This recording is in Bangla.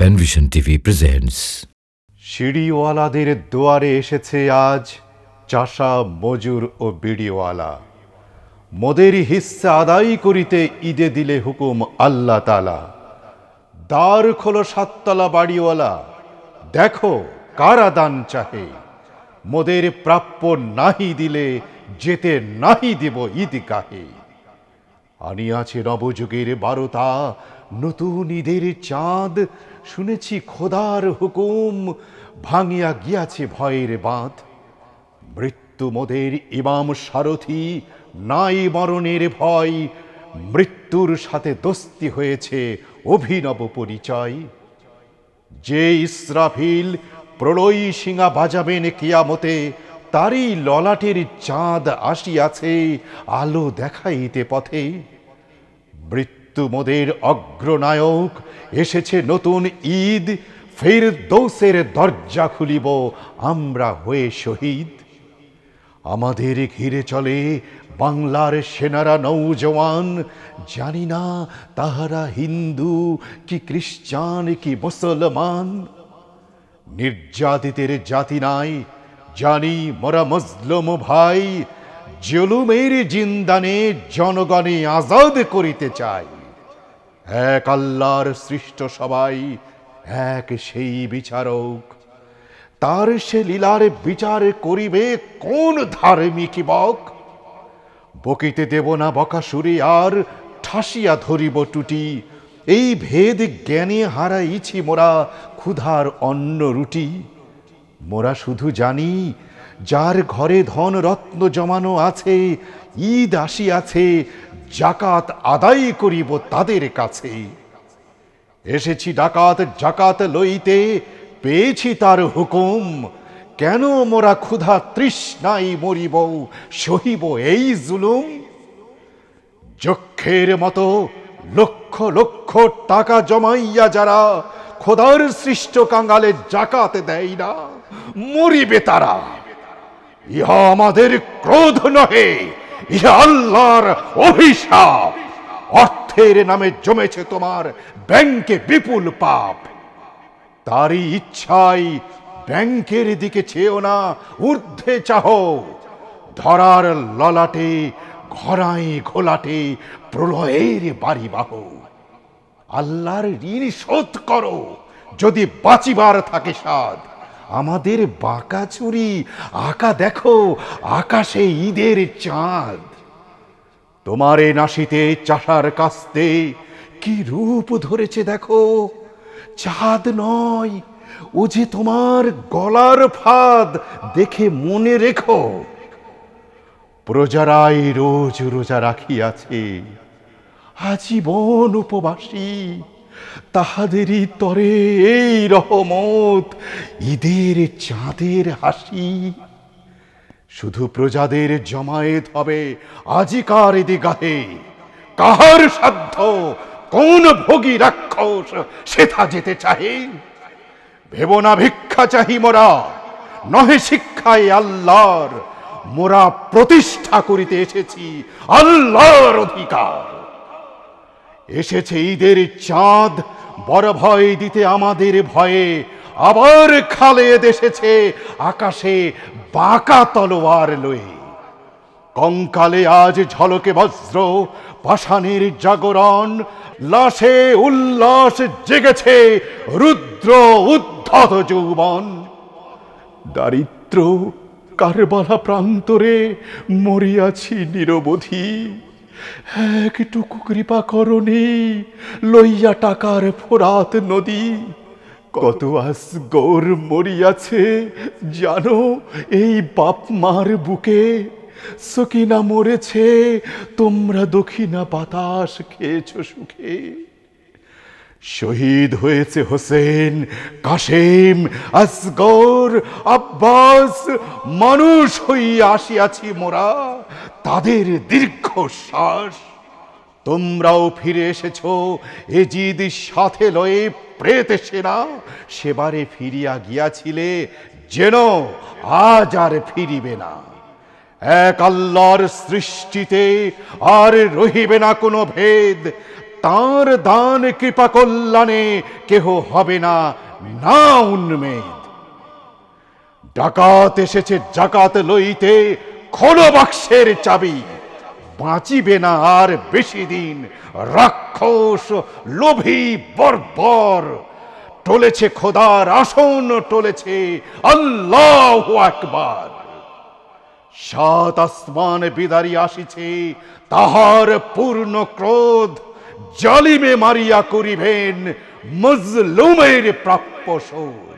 প্যানভিশন টিভি প্রেজেন্টস সিঁড়িওয়ালাদের দুয়ারে এসেছে আজ চাষা মজুর ও বিড়িওয়ালা মদের হিস্সা আদায় করিতে ঈদে দিলে হুকুম আল্লাহ তালা দ্বার খোল সাততলা বাড়িওয়ালা দেখো কারা দান চাহে মোদের প্রাপ্য নাহি দিলে যেতে নাহি দিব ঈদ কাহে আনিয়াছে নবযুগের বারতা নতুন ঈদের চাঁদ শুনেছি খোদার হুকুম ভাঙিয়া গিয়াছে ভয়ের বাঁধ মৃত্যু মোদের ইমাম সারথি নাই মরণের ভয় মৃত্যুর সাথে দস্তি হয়েছে অভিনব পরিচয় যে ইসরাফিল প্রলয়ী সিঙা বাজাবেন কিয়ামতে তারই ললাটের চাঁদ আসিয়াছে আলো দেখাইতে পথে মৃত্যু তোমাদের অগ্রনায়ক এসেছে নতুন ঈদ ফের দৌসের দরজা খুলিব আমরা হয়ে শহীদ আমাদের ঘিরে চলে বাংলার সেনারা নৌজওয়ান জানি না তাহারা হিন্দু কি খ্রিস্টান কি মুসলমান নির্যাতিতের জাতি নাই জানি মরা মজলম ভাই জলুমের জিন্দানে জনগণে আজাদ করিতে চায় এক আল্লাহর সৃষ্ট সবাই এক সেই বিচারক তার সে লীলার বিচার করিবে কোন ধার্মিক বক বকিতে দেব না সুরে আর ঠাসিয়া ধরিব টুটি এই ভেদ জ্ঞানে হারাইছি মোরা ক্ষুধার অন্ন রুটি মোরা শুধু জানি যার ঘরে ধন রত্ন জমানো আছে ঈদ আসি আছে জাকাত আদায় করিব তাদের কাছে এসেছি ডাকাত জাকাত লইতে পেয়েছি তার হুকুম কেন মোরা ক্ষুধা তৃষ্ণাই মরিব সহিব এই জুলুম যক্ষের মতো লক্ষ লক্ষ টাকা জমাইয়া যারা খোদার সৃষ্ট কাঙ্গালে জাকাত দেয় না মরিবে তারা ইহা আমাদের ক্রোধ নহে অভিশাপ অর্থের নামে জমেছে তোমার ব্যাংকে বিপুল পাপ তারই ইচ্ছাই ব্যাংকের দিকে চেয়েও না ঊর্ধ্বে চাহ ধরার ললাটে ঘরাই ঘোলাটে প্রলয়ের বাড়ি বাহ আল্লাহর ঋণ শোধ করো যদি বাঁচিবার থাকে সাধ আমাদের বাঁকা চুরি আঁকা দেখো আকাশে ঈদের চাঁদ তোমারে নাসিতে চাষার কাস্তে কি রূপ ধরেছে দেখো চাঁদ নয় ও যে তোমার গলার ফাঁদ দেখে মনে রেখো প্রজারাই রোজ রোজা রাখিয়াছে আজীবন উপবাসী তাহাদেরই তরে এই রহমত ঈদের চাঁদের হাসি শুধু প্রজাদের জমায়েত হবে আজিকার এদি গাহে কাহার সাধ্য কোন ভোগী রাক্ষস সেথা যেতে চাহে ভেবনা ভিক্ষা চাহি মোরা নহে শিক্ষায় আল্লাহর মোরা প্রতিষ্ঠা করিতে এসেছি আল্লাহর অধিকার এসেছে ঈদের চাঁদ বড় ভয় দিতে আমাদের ভয়ে আবার খালে দেশেছে আকাশে বাঁকা তলোয়ার লয়ে কঙ্কালে আজ ঝলকে বজ্র পাষাণের জাগরণ লাশে উল্লাস জেগেছে রুদ্র উদ্ধত যৌবন দারিদ্র কারবালা প্রান্তরে মরিয়াছি নিরবধি একটুকু কৃপা করণে লইয়া টাকার ফোরাত নদী কত আস গৌর মরিয়াছে জানো এই বাপ মার বুকে সকিনা মরেছে তোমরা দক্ষিণা বাতাস খেয়েছ সুখে শহীদ হয়েছে হোসেন কাশেম আসগর আব্বাস মানুষ হইয়া আসিয়াছি মোরা তাদের দীর্ঘশ্বাস তোমরাও ফিরে এসেছ এজিদ সাথে লয়ে প্রেত সেনা সেবারে ফিরিয়া গিয়াছিলে যেন আজ আর ফিরিবে না এক আল্লাহর সৃষ্টিতে আর রহিবে না কোনো ভেদ তার দান কৃপা কল্যাণে কেহ হবে না না উন্মেদ ডাকাত এসেছে জাকাত লইতে খোলো বাক্সের চাবি বাঁচিবে না আর বেশি দিন রাক্ষস লোভী বর্বর টলেছে খোদার আসন টলেছে আল্লাহ একবার সাত আসমান বিদারি আসিছে তাহার পূর্ণ ক্রোধ জালিমে মারিয়া করিবেন মজলুমের প্রাপ্য সৌর